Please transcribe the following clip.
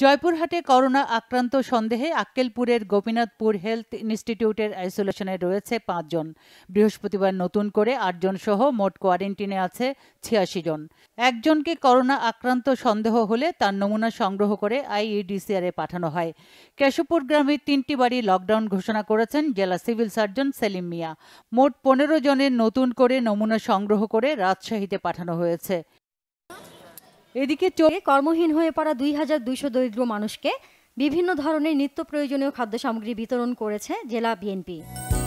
জয়পুরহাটে corona আক্রান্ত সন্দেহে আক্কেলপুরের Gopinathpur health ইনস্টিটিউটের আইসোলেশনে রয়েছে পাঁচজন বৃহস্পতিবার নতুন করে আটজন সহ মোট কোয়ারেন্টিনে আছে ছিয়াশি জন একজনকে করোনা আক্রান্ত সন্দেহ হলে তার নমুনা সংগ্রহ করে আইইডিসিআরে পাঠানো হয় কেশবপুর গ্রামে তিনটি বাড়ি লকডাউন ঘোষণা করেছেন জেলা সিভিল সার্জন সেলিম মিয়া মোট পনেরো জনের নতুন করে নমুনা সংগ্রহ করে রাজশাহীতে পাঠানো হয়েছে এদিকে চোখে কর্মহীন হয়ে পড়া দুই হাজার দুইশো দরিদ্র মানুষকে বিভিন্ন ধরনের নিত্য প্রয়োজনীয় খাদ্য সামগ্রী বিতরণ করেছে জেলা বিএনপি